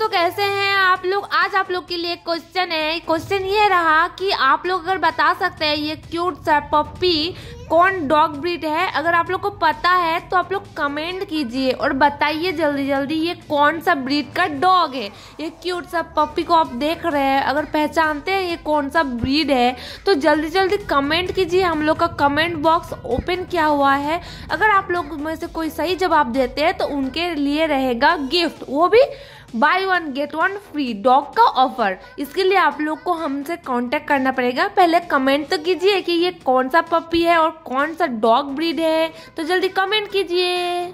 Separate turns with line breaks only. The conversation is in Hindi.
दोस्तों कैसे हैं आप लोग आज आप लोग के लिए एक क्वेश्चन है क्वेश्चन ये रहा कि आप लोग अगर बता सकते हैं ये क्यूट सा पप्पी कौन डॉग ब्रीड है अगर आप लोग को पता है तो आप लोग कमेंट कीजिए और बताइए जल्दी जल्दी ये कौन सा ब्रीड का डॉग है ये क्यूट सा पप्पी को आप देख रहे हैं अगर पहचानते हैं ये कौन सा ब्रीड है तो जल्दी जल्दी कमेंट कीजिए हम लोग का कमेंट बॉक्स ओपन किया हुआ है अगर आप लोग में से कोई सही जवाब देते हैं तो उनके लिए रहेगा गिफ्ट वो भी buy one get one free dog का ऑफर इसके लिए आप लोग को हमसे कांटेक्ट करना पड़ेगा पहले कमेंट तो कीजिए कि ये कौन सा पपी है और कौन सा डॉग ब्रीड है तो जल्दी कमेंट कीजिए